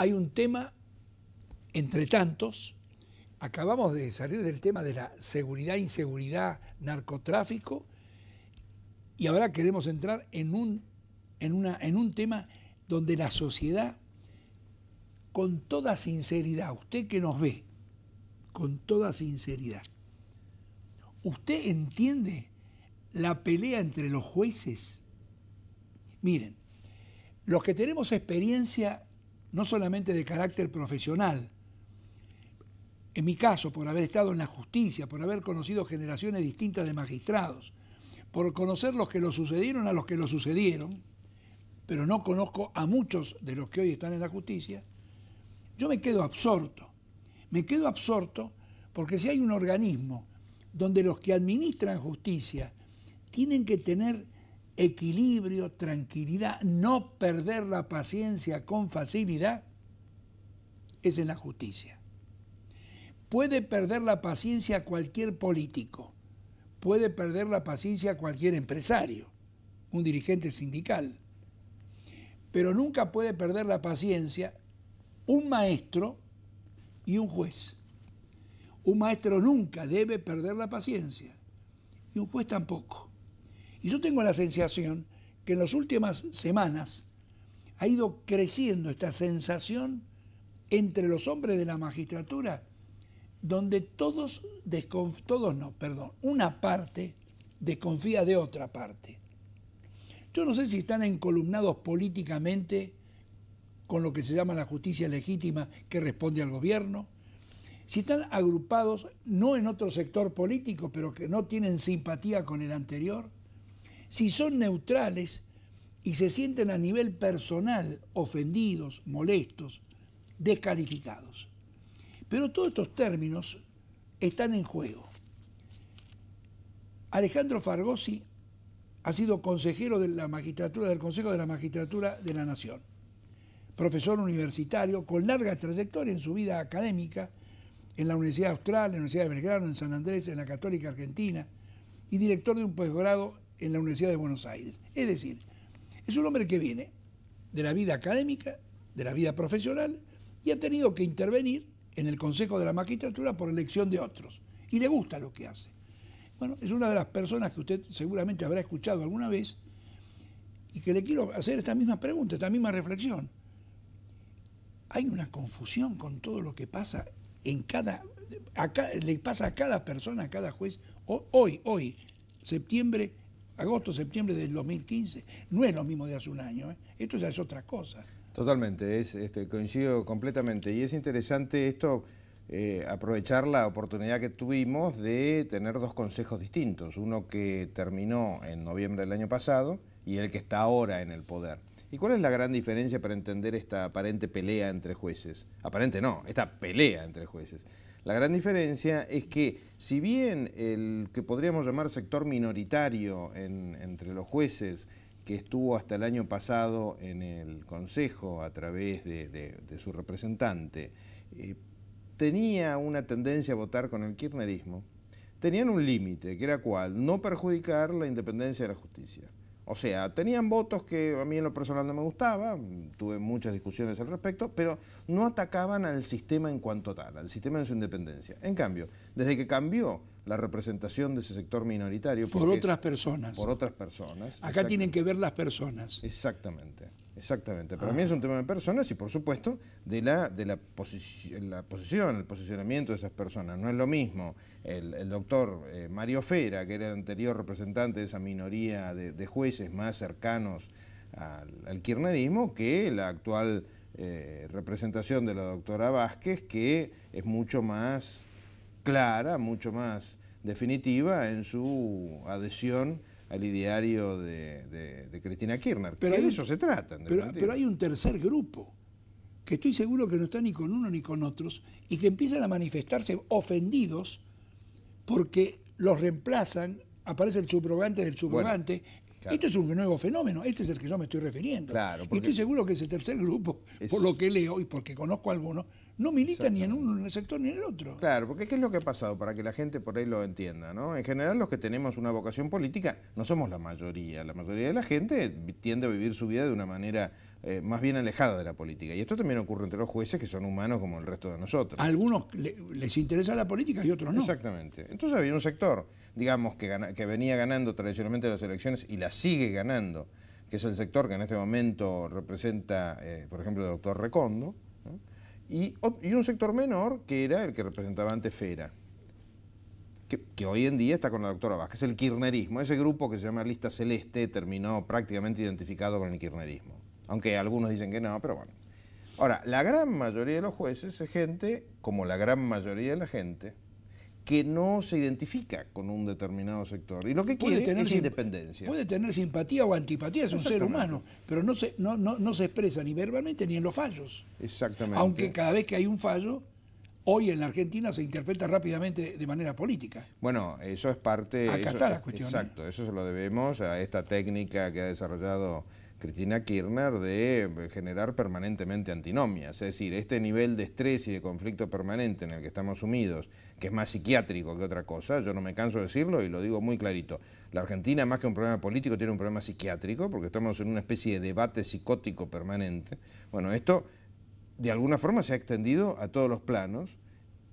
hay un tema, entre tantos, acabamos de salir del tema de la seguridad, inseguridad, narcotráfico, y ahora queremos entrar en un, en una, en un tema donde la sociedad, con toda sinceridad, usted que nos ve, con toda sinceridad, ¿usted entiende la pelea entre los jueces? Miren, los que tenemos experiencia no solamente de carácter profesional. En mi caso, por haber estado en la justicia, por haber conocido generaciones distintas de magistrados, por conocer los que lo sucedieron a los que lo sucedieron, pero no conozco a muchos de los que hoy están en la justicia, yo me quedo absorto. Me quedo absorto porque si hay un organismo donde los que administran justicia tienen que tener equilibrio, tranquilidad, no perder la paciencia con facilidad, es en la justicia. Puede perder la paciencia cualquier político, puede perder la paciencia cualquier empresario, un dirigente sindical, pero nunca puede perder la paciencia un maestro y un juez. Un maestro nunca debe perder la paciencia y un juez tampoco. Y yo tengo la sensación que en las últimas semanas ha ido creciendo esta sensación entre los hombres de la magistratura, donde todos, todos no, perdón, una parte desconfía de otra parte. Yo no sé si están encolumnados políticamente con lo que se llama la justicia legítima que responde al gobierno, si están agrupados no en otro sector político, pero que no tienen simpatía con el anterior, si son neutrales y se sienten a nivel personal ofendidos, molestos, descalificados. Pero todos estos términos están en juego. Alejandro Fargosi ha sido consejero de la magistratura del Consejo de la Magistratura de la Nación, profesor universitario con larga trayectoria en su vida académica en la Universidad Austral, en la Universidad de Belgrano, en San Andrés, en la Católica Argentina y director de un posgrado en la Universidad de Buenos Aires. Es decir, es un hombre que viene de la vida académica, de la vida profesional, y ha tenido que intervenir en el Consejo de la Magistratura por elección de otros. Y le gusta lo que hace. Bueno, es una de las personas que usted seguramente habrá escuchado alguna vez y que le quiero hacer esta misma pregunta, esta misma reflexión. Hay una confusión con todo lo que pasa en cada, le pasa a cada persona, a cada juez. hoy, hoy, septiembre agosto, septiembre del 2015, no es lo mismo de hace un año. ¿eh? Esto ya es otra cosa. Totalmente, este, coincido completamente. Y es interesante esto, eh, aprovechar la oportunidad que tuvimos de tener dos consejos distintos. Uno que terminó en noviembre del año pasado y el que está ahora en el poder. ¿Y cuál es la gran diferencia para entender esta aparente pelea entre jueces? Aparente no, esta pelea entre jueces. La gran diferencia es que si bien el que podríamos llamar sector minoritario entre los jueces que estuvo hasta el año pasado en el Consejo a través de, su representante, eh, tenía una tendencia a votar con el kirchnerismo, tenían un límite, que era cuál, no perjudicar la independencia de la justicia. O sea, tenían votos que a mí en lo personal no me gustaba, tuve muchas discusiones al respecto, pero no atacaban al sistema en cuanto tal, al sistema de su independencia. En cambio, desde que cambió la representación de ese sector minoritario... Por otras personas. Por otras personas. Acá tienen que ver las personas. Exactamente. Exactamente. Para ah. mí es un tema de personas y, por supuesto, de la, de la, la posición, el posicionamiento de esas personas. No es lo mismo el, doctor eh, Mario Fera, que era el anterior representante de esa minoría de, jueces más cercanos al, al, kirchnerismo, que la actual eh, representación de la doctora Vázquez, que es mucho más clara, mucho más definitiva en su adhesión al ideario de, Cristina Kirchner. Pero de eso se trata. pero, hay un tercer grupo que estoy seguro que no está ni con uno ni con otros y que empiezan a manifestarse ofendidos porque los reemplazan, aparece el subrogante del subrogante, esto es un nuevo fenómeno, este es el que yo me estoy refiriendo. Y estoy seguro que ese tercer grupo, por lo que leo y porque conozco a algunos, no milita ni en un sector ni en el otro. Claro, porque ¿qué es lo que ha pasado? Para que la gente por ahí lo entienda, ¿no? En general los que tenemos una vocación política no somos la mayoría. La mayoría de la gente tiende a vivir su vida de una manera eh, más bien alejada de la política. Y esto también ocurre entre los jueces que son humanos como el resto de nosotros. algunos les interesa la política y otros no. Exactamente. Entonces había un sector, digamos, que, venía ganando tradicionalmente las elecciones y la sigue ganando, que es el sector que en este momento representa, eh, por ejemplo, el doctor Recondo, y, un sector menor que era el que representaba antes Fera. Que, hoy en día está con la doctora Vázquez, el kirnerismo Ese grupo que se llama Lista Celeste terminó prácticamente identificado con el kirnerismo aunque algunos dicen que no, pero bueno. Ahora, la gran mayoría de los jueces es gente, como la gran mayoría de la gente, que no se identifica con un determinado sector. Y lo que quiere es independencia. Puede tener simpatía o antipatía, es un ser humano, pero no se, no, se expresa ni verbalmente ni en los fallos. Exactamente. Aunque cada vez que hay un fallo, hoy en la Argentina se interpreta rápidamente de manera política. Bueno, eso es parte... Acá ¿eh? Exacto, eso se lo debemos a esta técnica que ha desarrollado Cristina Kirchner de eh, generar permanentemente antinomias. Es decir, este nivel de estrés y de conflicto permanente en el que estamos sumidos, que es más psiquiátrico que otra cosa, yo no me canso de decirlo y lo digo muy clarito. La Argentina, más que un problema político, tiene un problema psiquiátrico porque estamos en una especie de debate psicótico permanente. Bueno, esto de alguna forma se ha extendido a todos los planos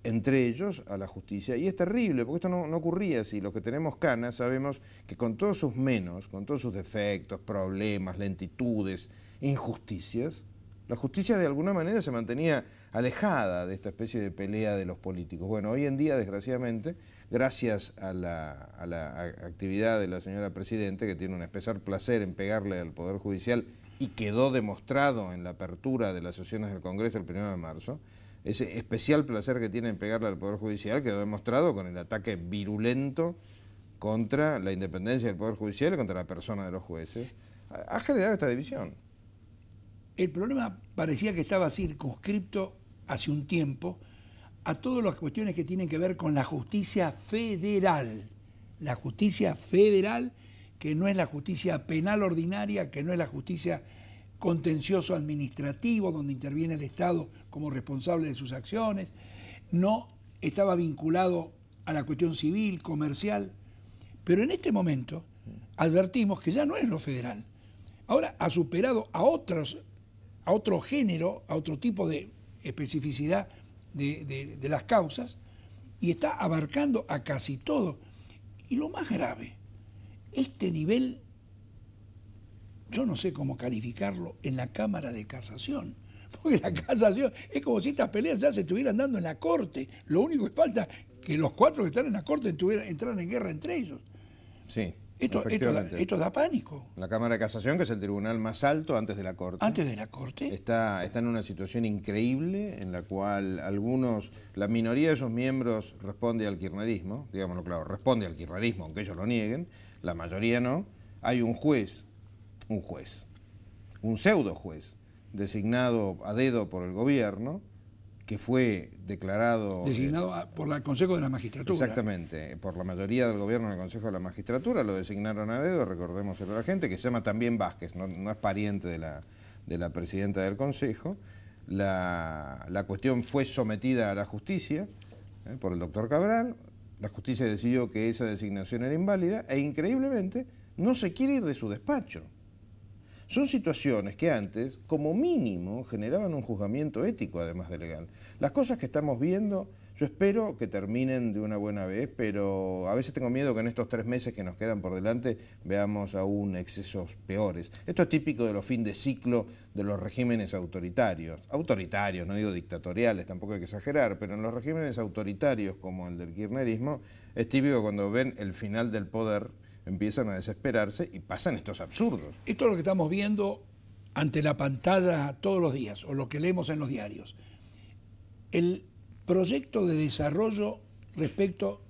entre ellos a la justicia. Y es terrible, porque esto no, ocurría así. Los que tenemos canas sabemos que con todos sus menos, con todos sus defectos, problemas, lentitudes, injusticias, la justicia de alguna manera se mantenía alejada de esta especie de pelea de los políticos. Bueno, hoy en día, desgraciadamente, gracias a la, a la actividad de la señora Presidente, que tiene un especial placer en pegarle al Poder Judicial y quedó demostrado en la apertura de las sesiones del Congreso el 1 de marzo, ese especial placer que tienen pegarle al Poder Judicial, que ha demostrado con el ataque virulento contra la independencia del Poder Judicial y contra la persona de los jueces. Ha generado esta división. El problema parecía que estaba circunscripto hace un tiempo a todas las cuestiones que tienen que ver con la justicia federal. La justicia federal, que no es la justicia penal ordinaria, que no es la justicia contencioso administrativo, donde interviene el Estado como responsable de sus acciones, no estaba vinculado a la cuestión civil, comercial, pero en este momento advertimos que ya no es lo federal. Ahora ha superado a otros, a otro género, a otro tipo de especificidad de, de las causas, y está abarcando a casi todo. Y lo más grave, este nivel yo no sé cómo calificarlo, en la Cámara de Casación. Porque la casación es como si estas peleas ya se estuvieran dando en la corte. Lo único que falta que los cuatro que están en la corte entraran en guerra entre ellos. Sí. Esto, da, pánico. La Cámara de Casación, que es el tribunal más alto antes de la Corte. Antes de la Corte. Está, está en una situación increíble en la cual algunos, la minoría de esos miembros responde al kirchnerismo, digámoslo claro, responde al kirchnerismo, aunque ellos lo nieguen, la mayoría no. Hay un juez un juez, un pseudo juez, designado a dedo por el gobierno, que fue declarado... Eh, designado por el Consejo de la Magistratura. Exactamente, por la mayoría del gobierno del el Consejo de la Magistratura, lo designaron a dedo, recordemos a la gente, que se llama también Vázquez, no, es pariente de la, de la presidenta del Consejo. La, cuestión fue sometida a la justicia eh, por el doctor Cabral, la justicia decidió que esa designación era inválida e increíblemente no se quiere ir de su despacho. Son situaciones que antes, como mínimo, generaban un juzgamiento ético, además de legal. Las cosas que estamos viendo, yo espero que terminen de una buena vez, pero a veces tengo miedo que en estos tres meses que nos quedan por delante veamos aún excesos peores. Esto es típico de los fin de ciclo de los regímenes autoritarios. Autoritarios, no digo dictatoriales, tampoco hay que exagerar, pero en los regímenes autoritarios como el del kirchnerismo, es típico cuando ven el final del poder empiezan a desesperarse y pasan estos absurdos. Esto es lo que estamos viendo ante la pantalla todos los días, o lo que leemos en los diarios. El proyecto de desarrollo respecto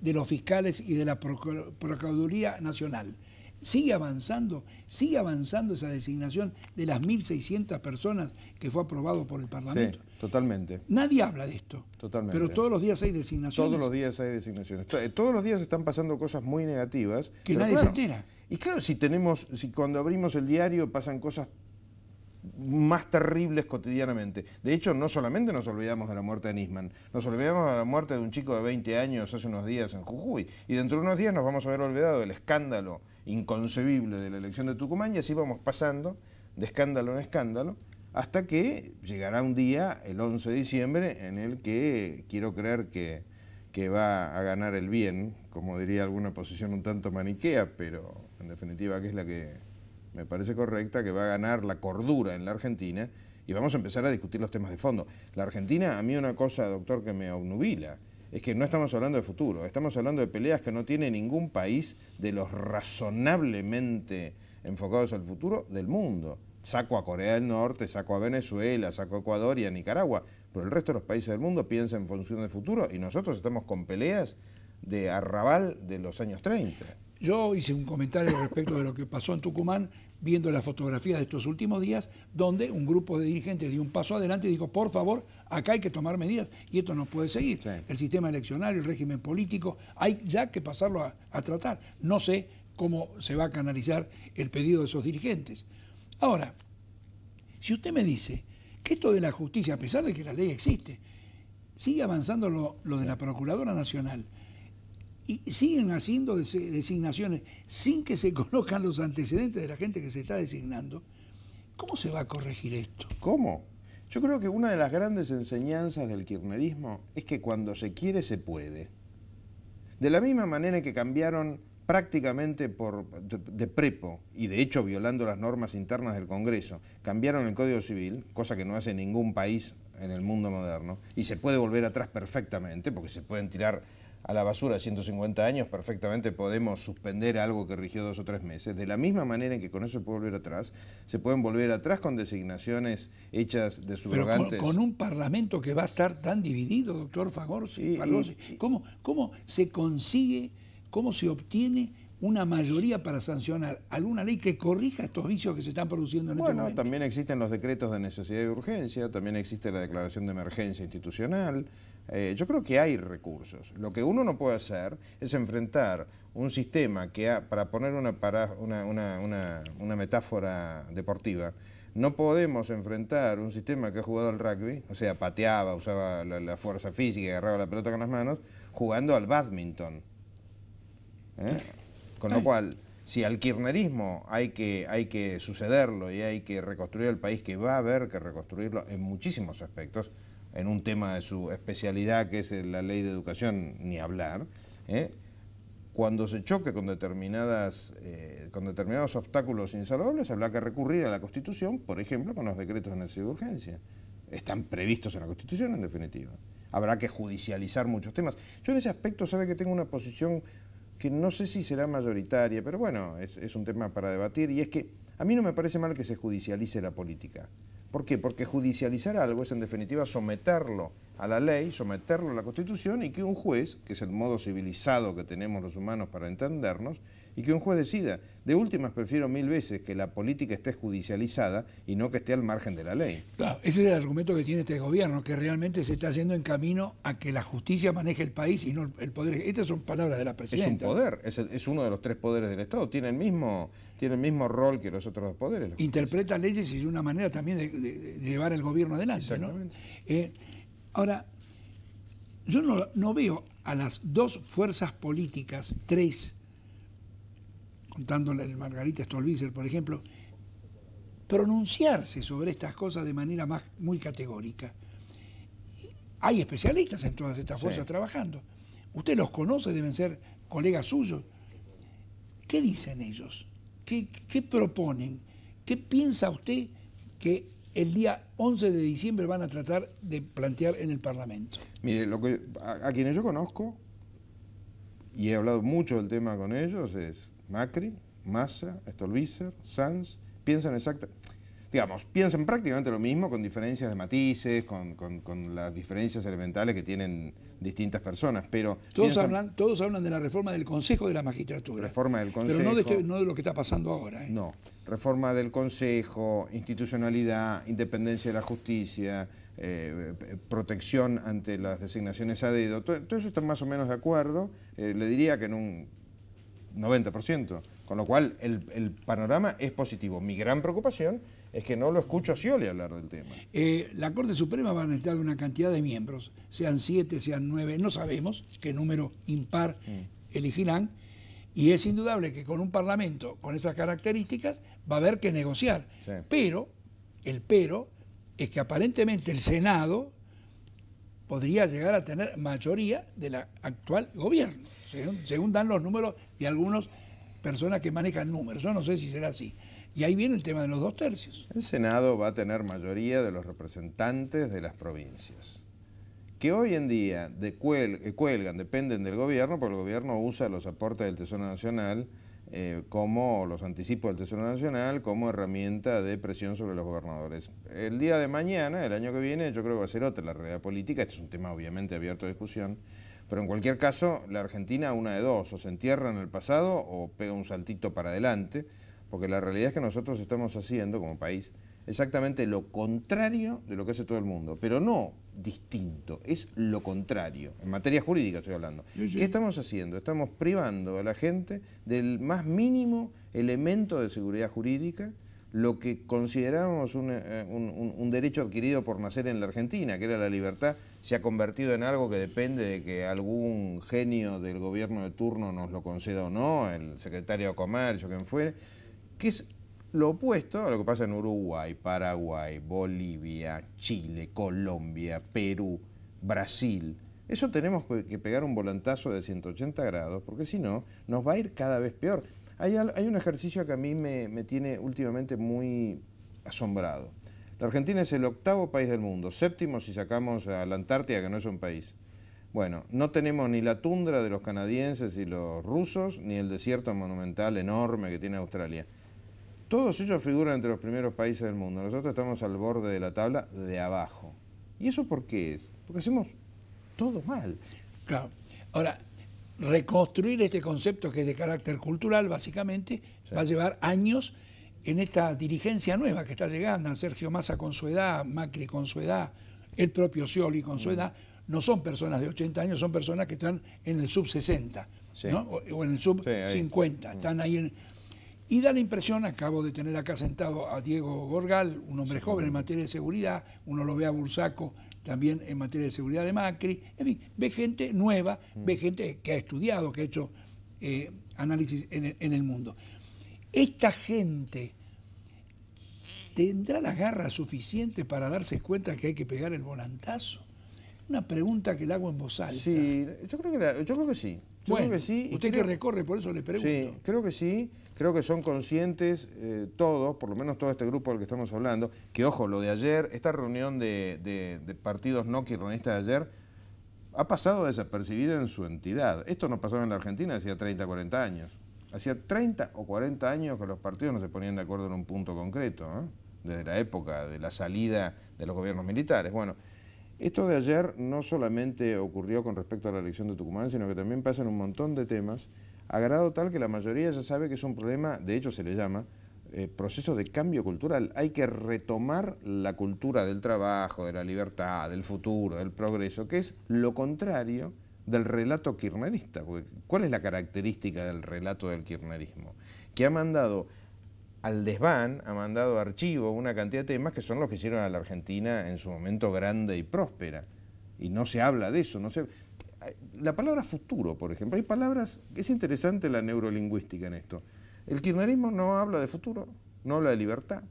de los fiscales y de la Procuraduría Nacional. Sigue avanzando, sigue avanzando esa designación de las 1.600 personas que fue aprobado por el Parlamento. Totalmente. Nadie habla de esto. Totalmente. Pero todos los días hay designaciones. Todos los días hay designaciones. Todos los días están pasando cosas muy negativas. Que nadie se entera. Y claro, si tenemos, si cuando abrimos el diario pasan cosas más terribles cotidianamente. De hecho, no solamente nos olvidamos de la muerte de Nisman, nos olvidamos de la muerte de un chico de 20 años hace unos días en Jujuy, y dentro de unos días nos vamos a haber olvidado del escándalo inconcebible de la elección de Tucumán, y así vamos pasando de escándalo en escándalo, hasta que llegará un día, el 11 de diciembre, en el que quiero creer que, va a ganar el bien, como diría alguna posición un tanto maniquea, pero en definitiva que es la que me parece correcta, que va a ganar la cordura en la Argentina y vamos a empezar a discutir los temas de fondo. La Argentina, a mí una cosa, doctor, que me obnubila, es que no estamos hablando de futuro, estamos hablando de peleas que no tiene ningún país de los razonablemente enfocados al futuro del mundo. Saco a Corea del Norte, saco a Venezuela, saco a Ecuador y a Nicaragua, pero el resto de los países del mundo piensa en función de futuro y nosotros estamos con peleas de arrabal de los años 30. Yo hice un comentario respecto de lo que pasó en Tucumán viendo la fotografía de estos últimos días, donde un grupo de dirigentes dio un paso adelante y dijo, por favor, acá hay que tomar medidas y esto no puede seguir. El sistema eleccionario, el régimen político, hay ya que pasarlo a tratar. No sé cómo se va a canalizar el pedido de esos dirigentes. Ahora, si usted me dice que esto de la justicia, a pesar de que la ley existe, sigue avanzando lo, de la Procuradora Nacional y siguen haciendo designaciones sin que se conozcan los antecedentes de la gente que se está designando, ¿cómo se va a corregir esto? ¿Cómo? Yo creo que una de las grandes enseñanzas del kirchnerismo es que cuando se quiere se puede. De la misma manera que cambiaron prácticamente por, de prepo y de hecho violando las normas internas del Congreso, cambiaron el Código Civil, cosa que no hace ningún país en el mundo moderno, y se puede volver atrás perfectamente, porque se pueden tirar a la basura 150 años, perfectamente podemos suspender algo que rigió dos o tres meses. De la misma manera en que con eso se puede volver atrás, se pueden volver atrás con designaciones hechas de subrogantes. Pero con, un parlamento que va a estar tan dividido, doctor Fagorsi, ¿cómo, ¿cómo se consigue cómo se obtiene una mayoría para sancionar alguna ley que corrija estos vicios que se están produciendo en el este Bueno, también existen los decretos de necesidad y urgencia, también existe la declaración de emergencia institucional. Eh, yo creo que hay recursos. Lo que uno no puede hacer es enfrentar un sistema que, ha, para poner una, una, metáfora deportiva, no podemos enfrentar un sistema que ha jugado al rugby, o sea, pateaba, usaba la, fuerza física, y agarraba la pelota con las manos, jugando al badminton. ¿Eh? Con lo cual, si al kirchnerismo hay que, hay que sucederlo y hay que reconstruir el país, que va a haber que reconstruirlo en muchísimos aspectos, en un tema de su especialidad que es la ley de educación, ni hablar, ¿eh? cuando se choque con, determinadas, eh, con determinados obstáculos insalvables, habrá que recurrir a la Constitución, por ejemplo, con los decretos de necesidad de urgencia. Están previstos en la Constitución, en definitiva. Habrá que judicializar muchos temas. Yo en ese aspecto, sabe que tengo una posición que no sé si será mayoritaria, pero bueno, es, un tema para debatir, y es que a mí no me parece mal que se judicialice la política. ¿Por qué? Porque judicializar algo es en definitiva someterlo a la ley, someterlo a la Constitución y que un juez, que es el modo civilizado que tenemos los humanos para entendernos, y que un juez decida. De últimas, prefiero mil veces que la política esté judicializada y no que esté al margen de la ley. Claro, ese es el argumento que tiene este gobierno, que realmente se está haciendo en camino a que la justicia maneje el país y no el poder. Estas son palabras de la presidenta. Es un poder, es, uno de los tres poderes del Estado, tiene el mismo, tiene el mismo rol que los otros dos poderes. Interpreta leyes y es una manera también de, llevar el gobierno adelante. ¿no? Eh, ahora, yo no, no veo a las dos fuerzas políticas, tres, Preguntándole el Margarita Stolbizer, por ejemplo, pronunciarse sobre estas cosas de manera más, muy categórica. Hay especialistas en todas estas fuerzas trabajando. Usted los conoce, deben ser colegas suyos. ¿Qué dicen ellos? ¿Qué, proponen? ¿Qué piensa usted que el día 11 de diciembre van a tratar de plantear en el Parlamento? Mire, lo que, a quienes yo conozco, y he hablado mucho del tema con ellos, es Macri, Massa, Stolbizer, Sanz, piensan exactamente digamos, piensan prácticamente lo mismo con diferencias de matices, con, las diferencias elementales que tienen distintas personas, pero... Todos, hablan, todos hablan de la reforma del Consejo de la Magistratura. Reforma del Consejo. Pero no de, lo que está pasando ahora. ¿eh? No, reforma del Consejo, institucionalidad, independencia de la justicia, eh, protección ante las designaciones a dedo, todo, eso está más o menos de acuerdo. Eh, le diría que en un 90%. Con lo cual, el, panorama es positivo. Mi gran preocupación es que no lo escucho a Scioli hablar del tema. Eh, la Corte Suprema va a necesitar una cantidad de miembros, sean siete, sean nueve, no sabemos qué número impar mm. elegirán. Y es indudable que con un parlamento con esas características va a haber que negociar. Pero, el pero, es que aparentemente el Senado podría llegar a tener mayoría del actual gobierno, según, dan los números y algunos personas que manejan números. Yo no sé si será así. Y ahí viene el tema de los dos tercios. El Senado va a tener mayoría de los representantes de las provincias, que hoy en día eh, cuelgan, dependen del gobierno, porque el gobierno usa los aportes del Tesoro Nacional eh, como los anticipos del Tesoro Nacional como herramienta de presión sobre los gobernadores. El día de mañana, el año que viene, yo creo que va a ser otra la realidad política, este es un tema obviamente abierto a discusión, pero en cualquier caso, la Argentina, una de dos, o se entierra en el pasado o pega un saltito para adelante, porque la realidad es que nosotros estamos haciendo como país exactamente lo contrario de lo que hace todo el mundo, pero no distinto, es lo contrario, en materia jurídica estoy hablando. ¿Qué estamos haciendo? Estamos privando a la gente del más mínimo elemento de seguridad jurídica, lo que consideramos eh, un, un, derecho adquirido por nacer en la Argentina, que era la libertad, se ha convertido en algo que depende de que algún genio del gobierno de turno nos lo conceda o no, el secretario de Comercio, quien fuere, que es lo opuesto a lo que pasa en Uruguay, Paraguay, Bolivia, Chile, Colombia, Perú, Brasil. Eso tenemos que pegar un volantazo de 180 grados, porque si no, nos va a ir cada vez peor. Hay, un ejercicio que a mí me, me tiene últimamente muy asombrado. La Argentina es el octavo país del mundo, séptimo si sacamos a la Antártida, que no es un país. Bueno, no tenemos ni la tundra de los canadienses y los rusos, ni el desierto monumental enorme que tiene Australia. Todos ellos figuran entre los primeros países del mundo. Nosotros estamos al borde de la tabla de abajo. ¿Y eso por qué es? Porque hacemos todo mal. Claro. Ahora, reconstruir este concepto que es de carácter cultural, básicamente, va a llevar años en esta dirigencia nueva que está llegando, Sergio Massa con su edad, Macri con su edad, el propio Scioli con su mm. edad, no son personas de 80 años, son personas que están en el sub 60 ¿no? o, en el sub 50, mm. están ahí Y da la impresión, acabo de tener acá sentado a Diego Gorgal, un hombre joven en materia de seguridad, uno lo ve a Bursaco también en materia de seguridad de Macri, en fin, ve gente nueva, mm. ve gente que ha estudiado, que ha hecho eh, análisis en el, mundo. Esta gente tendrá las garras suficientes para darse cuenta que hay que pegar el volantazo. Una pregunta que le hago en voz alta. Sí, yo creo que, yo creo que sí. Usted que recorre, por eso le pregunto. Sí, creo que sí. Creo que son conscientes eh, todos, por lo menos todo este grupo del que estamos hablando, que ojo, lo de ayer, esta reunión de, partidos no kirchneristas de ayer, ha pasado desapercibida en su entidad. Esto no pasaba en la Argentina hacía 30, 40 años. Hacía 30 o 40 años que los partidos no se ponían de acuerdo en un punto concreto, desde la época de la salida de los gobiernos militares. Bueno, esto de ayer no solamente ocurrió con respecto a la elección de Tucumán, sino que también pasa en un montón de temas, a grado tal que la mayoría ya sabe que es un problema, de hecho se le llama, eh, proceso de cambio cultural. Hay que retomar la cultura del trabajo, de la libertad, del futuro, del progreso, que es lo contrario del relato kirchnerista. ¿Cuál es la característica del relato del kirchnerismo? Que ha mandado al desván, ha mandado archivo una cantidad de temas que son los que hicieron a la Argentina en su momento grande y próspera. Y no se habla de eso. No La palabra futuro, por ejemplo, hay palabras, es interesante la neurolingüística en esto. El kirchnerismo no habla de futuro, no habla de libertad,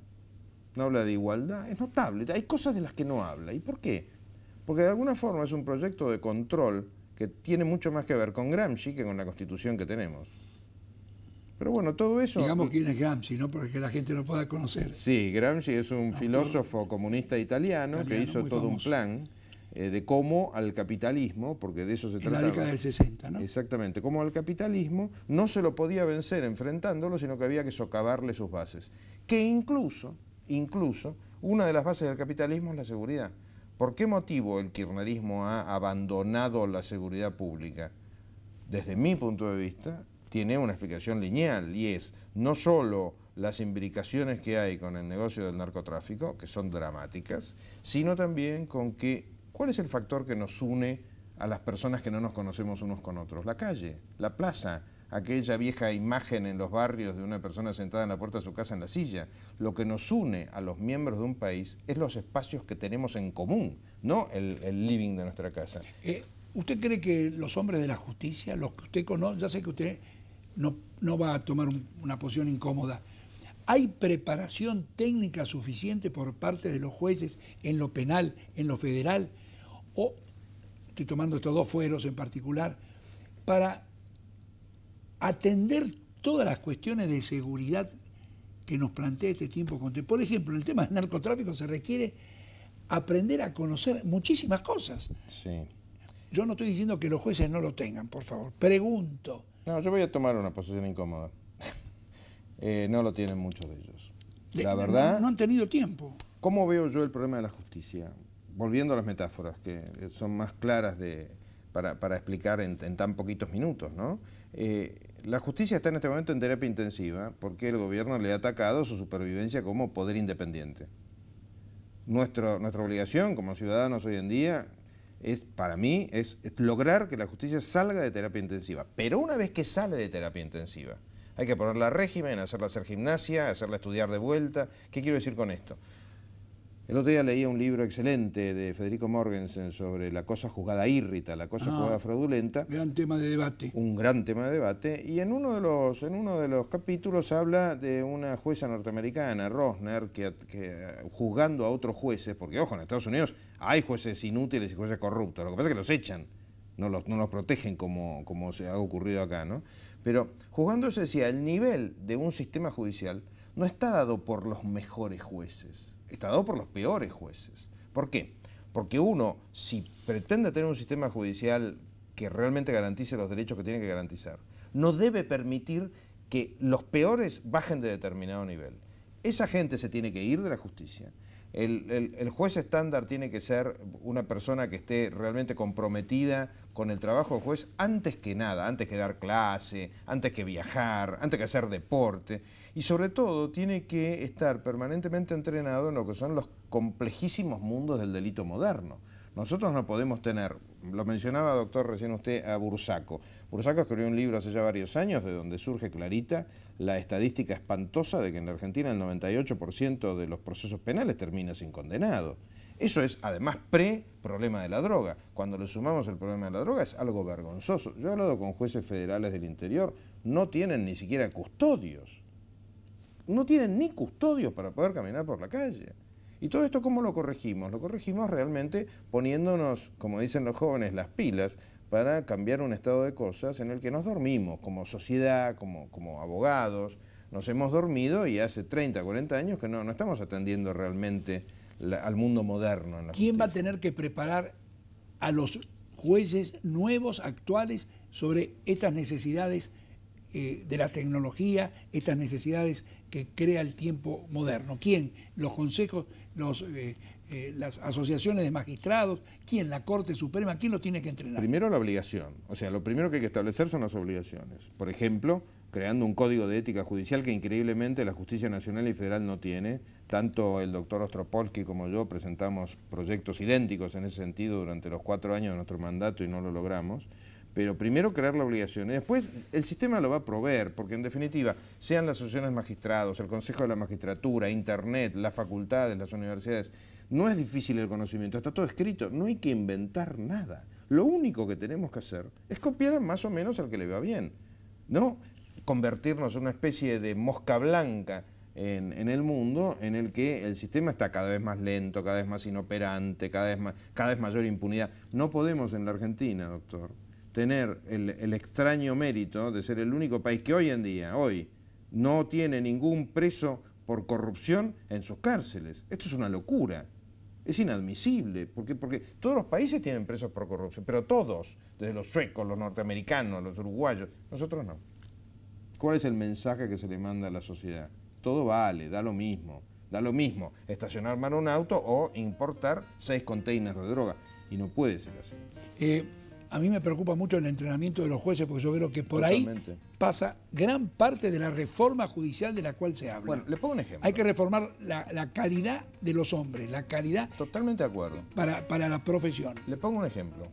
no habla de igualdad, es notable, hay cosas de las que no habla. ¿Y por qué? Porque de alguna forma es un proyecto de control que tiene mucho más que ver con Gramsci que con la constitución que tenemos. Pero bueno, todo eso... Digamos mm. quién es Gramsci, ¿no? porque que la gente lo pueda conocer. Sí, Gramsci es un filósofo comunista italiano, que hizo todo un plan eh, de cómo al capitalismo, porque de eso se trata... En la década del 60, ¿no? Exactamente, cómo al capitalismo no se lo podía vencer enfrentándolo, sino que había que socavarle sus bases. Que incluso, incluso, una de las bases del capitalismo es la seguridad. ¿Por qué motivo el kirchnerismo ha abandonado la seguridad pública? Desde mi punto de vista, tiene una explicación lineal y es no solo las imbricaciones que hay con el negocio del narcotráfico, que son dramáticas, sino también con que, ¿cuál es el factor que nos une a las personas que no nos conocemos unos con otros? La calle, la plaza, aquella vieja imagen en los barrios de una persona sentada en la puerta de su casa en la silla. Lo que nos une a los miembros de un país es los espacios que tenemos en común, no el, living de nuestra casa. Eh, ¿Usted cree que los hombres de la justicia, los que usted conoce, ya sé que usted no, va a tomar una posición incómoda. ¿Hay preparación técnica suficiente por parte de los jueces en lo penal, en lo federal? O, estoy tomando estos dos fueros en particular, para atender todas las cuestiones de seguridad que nos plantea este tiempo Por ejemplo, en el tema del narcotráfico se requiere aprender a conocer muchísimas cosas. Yo no estoy diciendo que los jueces no lo tengan, por favor. Pregunto. No, yo voy a tomar una posición incómoda. Eh, no lo tienen muchos de ellos. La verdad. No, han tenido tiempo. ¿Cómo veo yo el problema de la justicia? Volviendo a las metáforas, que son más claras de, para, explicar en, tan poquitos minutos, ¿no? Eh, la justicia está en este momento en terapia intensiva porque el gobierno le ha atacado su supervivencia como poder independiente. nuestra obligación como ciudadanos hoy en día es para mí es lograr que la justicia salga de terapia intensiva. Pero una vez que sale de terapia intensiva, hay que ponerla a régimen, hacerla hacer gimnasia, hacerla estudiar de vuelta. ¿Qué quiero decir con esto? El otro día leía un libro excelente de Federico Morgensen sobre la cosa juzgada írrita, la cosa ah, juzgada fraudulenta. Gran tema de debate. Un gran tema de debate. Y en uno de los, en uno de los capítulos habla de una jueza norteamericana, Rosner, que, eh, juzgando a otros jueces, porque ojo, en Estados Unidos hay jueces inútiles y jueces corruptos, lo que pasa es que los echan. No los, no los, protegen como, como se ha ocurrido acá, ¿no? Pero juzgándose decía, el nivel de un sistema judicial no está dado por los mejores jueces, está dado por los peores jueces. ¿Por qué? Porque uno, si pretende tener un sistema judicial que realmente garantice los derechos que tiene que garantizar, no debe permitir que los peores bajen de determinado nivel. Esa gente se tiene que ir de la justicia el, juez estándar tiene que ser una persona que esté realmente comprometida con el trabajo de juez antes que nada, antes que dar clase, antes que viajar, antes que hacer deporte. Y sobre todo tiene que estar permanentemente entrenado en lo que son los complejísimos mundos del delito moderno. Nosotros no podemos tener, lo mencionaba doctor recién usted, a Bursaco, Bursaco escribió un libro hace ya varios años de donde surge clarita la estadística espantosa de que en Argentina el 98% de los procesos penales termina sin condenado. Eso es además pre-problema de la droga. Cuando le sumamos el problema de la droga es algo vergonzoso. Yo he hablado con jueces federales del interior, no tienen ni siquiera custodios. No tienen ni custodios para poder caminar por la calle. ¿Y todo esto cómo lo corregimos? Lo corregimos realmente poniéndonos, como dicen los jóvenes, las pilas, para cambiar un estado de cosas en el que nos dormimos como sociedad, como, como abogados, nos hemos dormido y hace 30, 40 años que no, estamos atendiendo realmente al mundo moderno. ¿Quién va a tener que preparar a los jueces nuevos, actuales, sobre estas necesidades eh, de la tecnología, estas necesidades que crea el tiempo moderno? ¿Quién? ¿Los consejos, los, eh, eh, las asociaciones de magistrados, quién, la Corte Suprema, quién lo tiene que entrenar. Primero la obligación, o sea, lo primero que hay que establecer son las obligaciones. Por ejemplo, creando un código de ética judicial que increíblemente la justicia nacional y federal no tiene. Tanto el doctor Ostropolsky como yo presentamos proyectos idénticos en ese sentido durante los cuatro años de nuestro mandato y no lo logramos. Pero primero crear la obligación y después el sistema lo va a proveer, porque en definitiva, sean las asociaciones de magistrados, el Consejo de la Magistratura, Internet, las facultades, las universidades, no es difícil el conocimiento, está todo escrito, no hay que inventar nada. Lo único que tenemos que hacer es copiar más o menos al que le va bien, ¿no? Convertirnos en una especie de mosca blanca en, el mundo en el que el sistema está cada vez más lento, cada vez más inoperante, cada vez, más, cada vez mayor impunidad. No podemos en la Argentina, doctor, tener el, el extraño mérito de ser el único país que hoy en día, hoy, no tiene ningún preso por corrupción en sus cárceles. Esto es una locura. Es inadmisible, porque, porque todos los países tienen presos por corrupción, pero todos, desde los suecos, los norteamericanos, los uruguayos, nosotros no. ¿Cuál es el mensaje que se le manda a la sociedad? Todo vale, da lo mismo, da lo mismo estacionar mal un auto o importar seis containers de droga. Y no puede ser así. Eh, a mí me preocupa mucho el entrenamiento de los jueces, porque yo veo que por ahí pasa gran parte de la reforma judicial de la cual se habla. Bueno, le pongo un ejemplo. Hay que reformar la, calidad de los hombres, la calidad. Totalmente de acuerdo. Para, para, la profesión. Le pongo un ejemplo.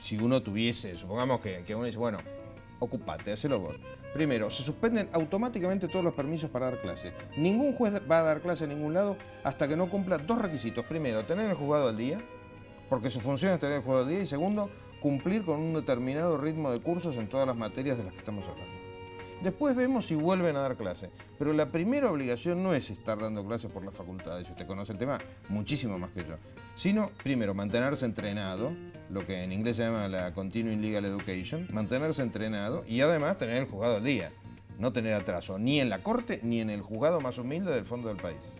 Si uno tuviese, supongamos que, que uno dice, bueno, ocupate, hacelo vos. Primero, se suspenden automáticamente todos los permisos para dar clase. Ningún juez va a dar clase en ningún lado hasta que no cumpla dos requisitos. Primero, tener el juzgado al día, porque su función es tener el juzgado al día. Y segundo, cumplir con un determinado ritmo de cursos en todas las materias de las que estamos hablando. Después vemos si vuelven a dar clase, pero la primera obligación no es estar dando clases por la facultad, facultades, usted conoce el tema muchísimo más que yo, sino primero mantenerse entrenado, lo que en inglés se llama la Continuing Legal Education, mantenerse entrenado y además tener el juzgado al día, no tener atraso ni en la corte ni en el juzgado más humilde del fondo del país.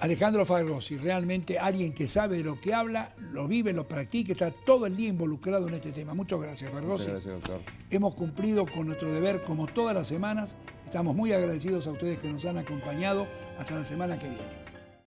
Alejandro Farrosi, realmente alguien que sabe de lo que habla, lo vive, lo practica, está todo el día involucrado en este tema. Muchas gracias, Farrosi. gracias, doctor. Hemos cumplido con nuestro deber como todas las semanas. Estamos muy agradecidos a ustedes que nos han acompañado. Hasta la semana que viene.